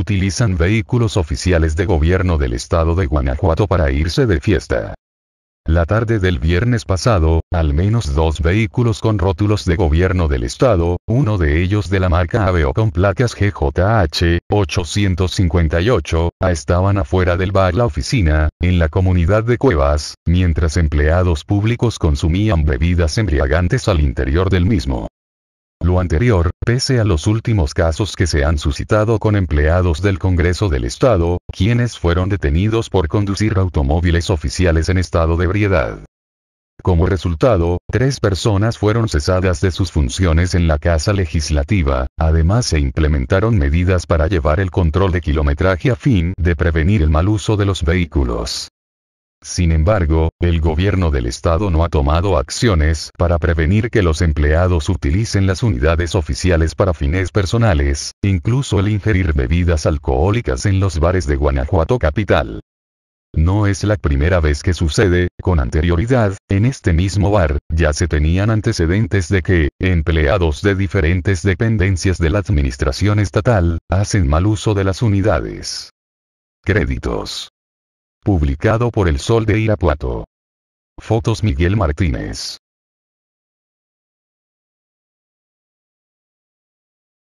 utilizan vehículos oficiales de gobierno del estado de Guanajuato para irse de fiesta. La tarde del viernes pasado, al menos dos vehículos con rótulos de gobierno del estado, uno de ellos de la marca Aveo con placas GJH 858, estaban afuera del bar La Oficina, en la comunidad de Cuevas, mientras empleados públicos consumían bebidas embriagantes al interior del mismo. Lo anterior, pese a los últimos casos que se han suscitado con empleados del Congreso del Estado, quienes fueron detenidos por conducir automóviles oficiales en estado de ebriedad. Como resultado, tres personas fueron cesadas de sus funciones en la Casa Legislativa, además se implementaron medidas para llevar el control de kilometraje a fin de prevenir el mal uso de los vehículos. Sin embargo, el gobierno del estado no ha tomado acciones para prevenir que los empleados utilicen las unidades oficiales para fines personales, incluso el ingerir bebidas alcohólicas en los bares de Guanajuato capital. No es la primera vez que sucede, con anterioridad, en este mismo bar, ya se tenían antecedentes de que, empleados de diferentes dependencias de la administración estatal, hacen mal uso de las unidades. Créditos. Publicado por El Sol de Irapuato. Fotos Miguel Martínez.